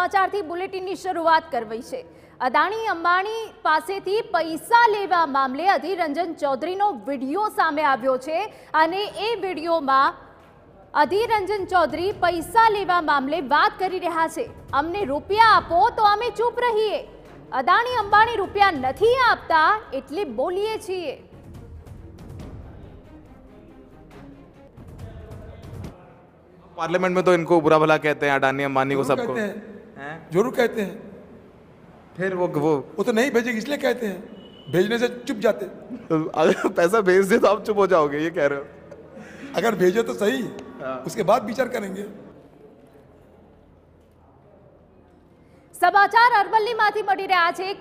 સમાચારથી બુલેટિનની શરૂઆત કરવી છે અદાણી અંબાણી પાસેથી પૈસા લેવા મામલે અધીર રંજન ચૌધરીનો વિડીયો સામે આવ્યો છે અને એ વિડીયોમાં અધીર રંજન ચૌધરી પૈસા લેવા મામલે વાત કરી રહ્યા છે અમને રૂપિયા આપો તો અમે ચૂપ રહીએ અદાણી અંબાણી રૂપિયા નથી આપતા એટલે બોલીએ છીએ पार्लियामेंट में तो इनको बुरा भला कहते हैं अडानी अम्बानी को सबको जरूर कहते हैं फिर वो वो वो तो नहीं भेजेगी इसलिए कहते हैं भेजने से चुप जाते अगर पैसा भेज दे तो आप चुप हो जाओगे ये कह रहे हो अगर भेजो तो सही हाँ। उसके बाद विचार करेंगे સમાચાર અરવલ્લીમાંથી મળી રહ્યા છે કે